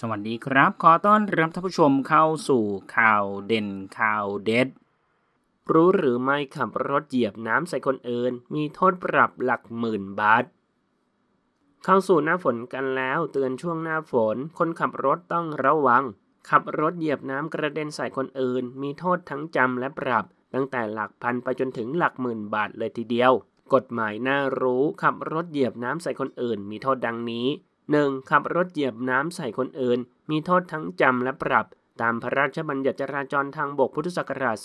สวัสดีครับ ขอต้อนรับท่านผู้ชมเข้าสู่ข่าวเด่นข่าวเด็ดรู้หรือไม่ขับรถเหยียบน้ำใส่คนอื่น มีโทษปรับหลักหมื่นบาท เข้าสู่หน้าฝนกันแล้ว เตือนช่วงหน้าฝน คนขับรถต้องระวัง ขับรถเหยียบน้ำกระเด็นใส่คนอื่น มีโทษทั้งจำและปรับ ตั้งแต่หลักพันไปจนถึงหลักหมื่นบาทเลยทีเดียว กฎหมาย น่ารู้ขับรถเหยียบน้ำใส่คนอื่น มีโทษดังนี้หนึ่งขับรถเหยียบน้ำใส่คนอื่น มีโทษทั้งจำและปรับ ตามพระราชบัญญัติจราจรทางบกพุทธศักราช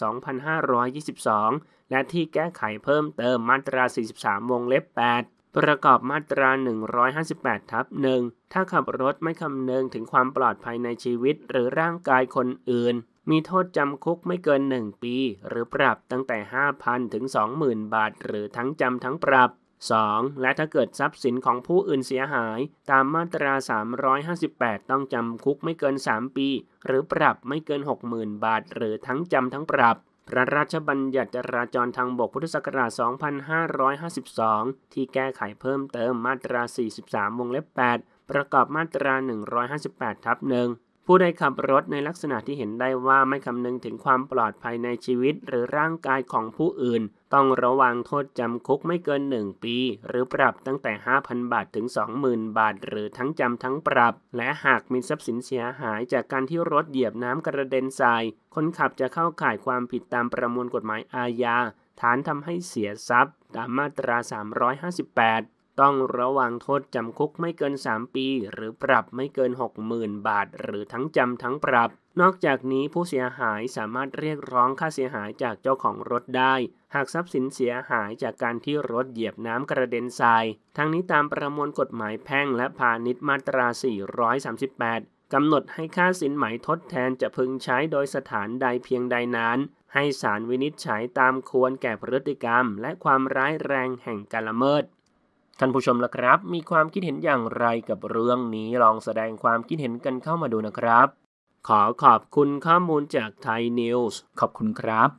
2522 และที่แก้ไขเพิ่มเติมมาตรา 43วงเล็บ 8 ประกอบมาตรา 158ทับ1ถ้าขับรถไม่คำนึงถึงความปลอดภัยในชีวิตหรือร่างกายคนอื่น มีโทษจำคุกไม่เกิน 1 ปีหรือปรับตั้งแต่ 5,000 ถึง 20,000 บาทหรือทั้งจำทั้งปรับ 2. และถ้าเกิดทรัพย์สินของผู้อื่นเสียหาย ตามมาตรา 358 ต้องจำคุกไม่เกิน 3 ปี หรือปรับไม่เกิน 60,000 บาท หรือทั้งจำทั้งปรับ พระราชบัญญัติจราจรทางบกพุทธศักราช2552 ที่แก้ไขเพิ่มเติมมาตรา 43วงเล็บ 8 ประกอบมาตรา 158 ทับหนึ่งผู้ใดขับรถในลักษณะที่เห็นได้ว่าไม่คำนึงถึงความปลอดภัยในชีวิตหรือร่างกายของผู้อื่น ต้องระวังโทษจำคุกไม่เกิน 1 ปีหรือปรับตั้งแต่ 5,000 บาทถึง 20,000 บาทหรือทั้งจำทั้งปรับ และหากมีทรัพย์สินเสียหายจากการที่รถเหยียบน้ำกระเด็นทรายคนขับจะเข้าข่ายความผิดตามประมวลกฎหมายอาญา ฐานทำให้เสียทรัพย์ ตามมาตรา 358ต้องระวังโทษจำคุกไม่เกิน 3 ปี หรือปรับไม่เกิน 60,000 บาท หรือทั้งจำทั้งปรับ นอกจากนี้ผู้เสียหายสามารถเรียกร้องค่าเสียหายจากเจ้าของรถได้ หากทรัพย์สินเสียหายจากการที่รถเหยียบน้ำกระเด็นทรายทั้งนี้ตามประมวลกฎหมายแพ่งและพาณิชย์มาตรา 438 กำหนดให้ค่าสินไหมทดแทนจะพึงใช้โดยสถานใดเพียงใดนั้น ให้ศาลวินิจฉัยตามควรแก่พฤติกรรม และความร้ายแรงแห่งการละเมิดท่านผู้ชมล่ะครับ มีความคิดเห็นอย่างไรกับเรื่องนี้ ลองแสดงความคิดเห็นกันเข้ามาดูนะครับ ขอขอบคุณข้อมูลจากไทยนิวส์ขอบคุณครับ